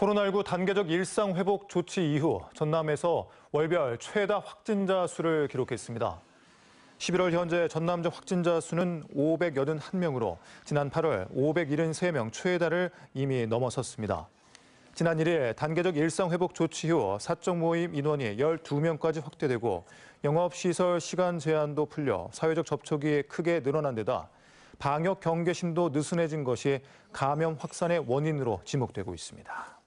코로나19 단계적 일상 회복 조치 이후 전남에서 월별 최다 확진자 수를 기록했습니다. 11월 현재 전남적 확진자 수는 581명으로 지난 8월 573명 최다를 이미 넘어섰습니다. 지난 1일 단계적 일상 회복 조치 후 사적 모임 인원이 12명까지 확대되고 영업 시설 시간 제한도 풀려 사회적 접촉이 크게 늘어난 데다 방역 경계심도 느슨해진 것이 감염 확산의 원인으로 지목되고 있습니다.